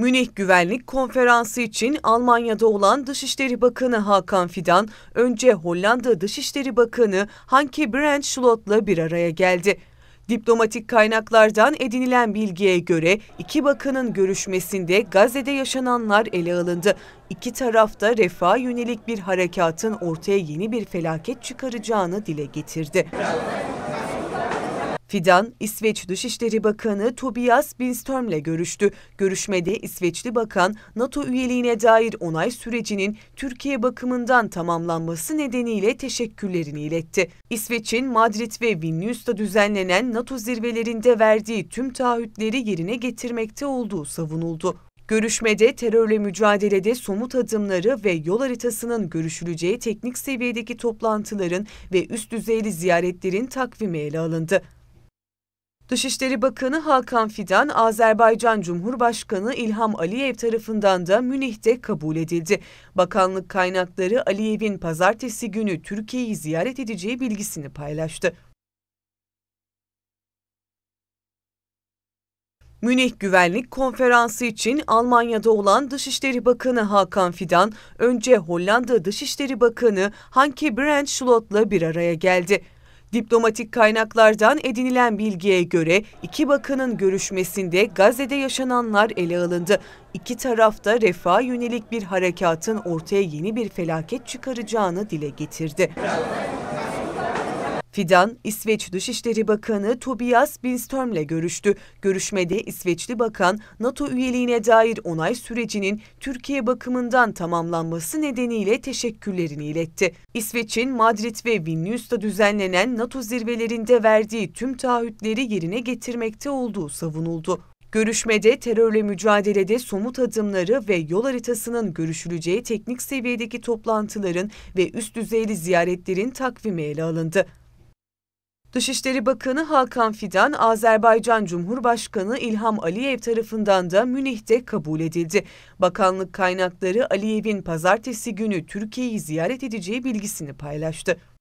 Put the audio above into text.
Münih Güvenlik Konferansı için Almanya'da olan Dışişleri Bakanı Hakan Fidan, önce Hollanda Dışişleri Bakanı Hanke Brent Schlot'la bir araya geldi. Diplomatik kaynaklardan edinilen bilgiye göre iki bakanın görüşmesinde Gazze'de yaşananlar ele alındı. İki tarafta refah yönelik bir harekatın ortaya yeni bir felaket çıkaracağını dile getirdi. Fidan, İsveç Dışişleri Bakanı Tobias Billström'le görüştü. Görüşmede İsveçli bakan, NATO üyeliğine dair onay sürecinin Türkiye bakımından tamamlanması nedeniyle teşekkürlerini iletti. İsveç'in Madrid ve Vilnius'ta düzenlenen NATO zirvelerinde verdiği tüm taahhütleri yerine getirmekte olduğu savunuldu. Görüşmede terörle mücadelede somut adımları ve yol haritasının görüşüleceği teknik seviyedeki toplantıların ve üst düzeyli ziyaretlerin takvimi ele alındı. Dışişleri Bakanı Hakan Fidan, Azerbaycan Cumhurbaşkanı İlham Aliyev tarafından da Münih'te kabul edildi. Bakanlık kaynakları Aliyev'in pazartesi günü Türkiye'yi ziyaret edeceği bilgisini paylaştı. Münih Güvenlik Konferansı için Almanya'da olan Dışişleri Bakanı Hakan Fidan, önce Hollanda Dışişleri Bakanı Hanke Brent Schlott'la bir araya geldi. Diplomatik kaynaklardan edinilen bilgiye göre iki bakanın görüşmesinde Gazze'de yaşananlar ele alındı. İki tarafta refah yönelik bir harekatın ortaya yeni bir felaket çıkaracağını dile getirdi. Fidan, İsveç Dışişleri Bakanı Tobias Billström'le görüştü. Görüşmede İsveçli bakan, NATO üyeliğine dair onay sürecinin Türkiye bakımından tamamlanması nedeniyle teşekkürlerini iletti. İsveç'in Madrid ve Vilnius'ta düzenlenen NATO zirvelerinde verdiği tüm taahhütleri yerine getirmekte olduğu savunuldu. Görüşmede terörle mücadelede somut adımları ve yol haritasının görüşüleceği teknik seviyedeki toplantıların ve üst düzeyli ziyaretlerin takvimi ele alındı. Dışişleri Bakanı Hakan Fidan, Azerbaycan Cumhurbaşkanı İlham Aliyev tarafından da Münih'te kabul edildi. Bakanlık kaynakları Aliyev'in pazartesi günü Türkiye'yi ziyaret edeceği bilgisini paylaştı.